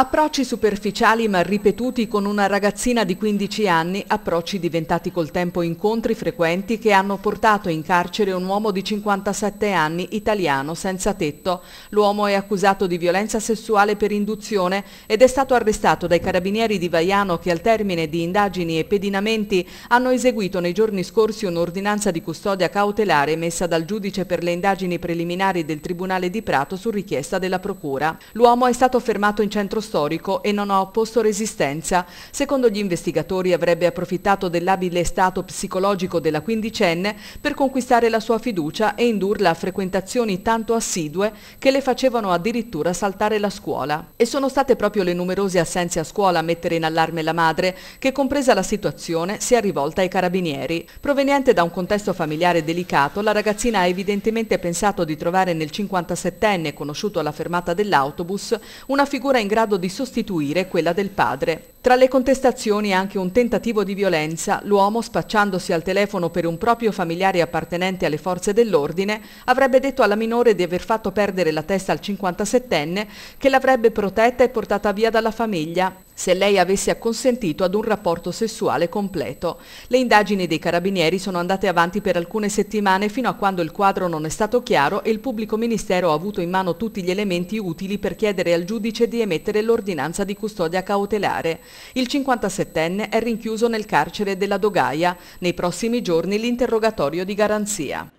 Approcci superficiali ma ripetuti con una ragazzina di 15 anni, approcci diventati col tempo incontri frequenti che hanno portato in carcere un uomo di 57 anni italiano senza tetto. L'uomo è accusato di violenza sessuale per induzione ed è stato arrestato dai carabinieri di Vaiano che al termine di indagini e pedinamenti hanno eseguito nei giorni scorsi un'ordinanza di custodia cautelare emessa dal giudice per le indagini preliminari del Tribunale di Prato su richiesta della Procura. L'uomo è stato fermato in centro storico e non ha opposto resistenza. Secondo gli investigatori avrebbe approfittato dell'abile stato psicologico della quindicenne per conquistare la sua fiducia e indurla a frequentazioni tanto assidue che le facevano addirittura saltare la scuola. E sono state proprio le numerose assenze a scuola a mettere in allarme la madre, che compresa la situazione si è rivolta ai carabinieri. Proveniente da un contesto familiare delicato, la ragazzina ha evidentemente pensato di trovare nel 57enne, conosciuto alla fermata dell'autobus, una figura in grado di sostituire quella del padre. Tra le contestazioni anche un tentativo di violenza, l'uomo spacciandosi al telefono per un proprio familiare appartenente alle forze dell'ordine avrebbe detto alla minore di aver fatto perdere la testa al 57enne che l'avrebbe protetta e portata via dalla famiglia se lei avesse acconsentito ad un rapporto sessuale completo. Le indagini dei carabinieri sono andate avanti per alcune settimane fino a quando il quadro non è stato chiaro e il pubblico ministero ha avuto in mano tutti gli elementi utili per chiedere al giudice di emettere l'ordinanza di custodia cautelare. Il 57enne è rinchiuso nel carcere della Dogaia. Nei prossimi giorni l'interrogatorio di garanzia.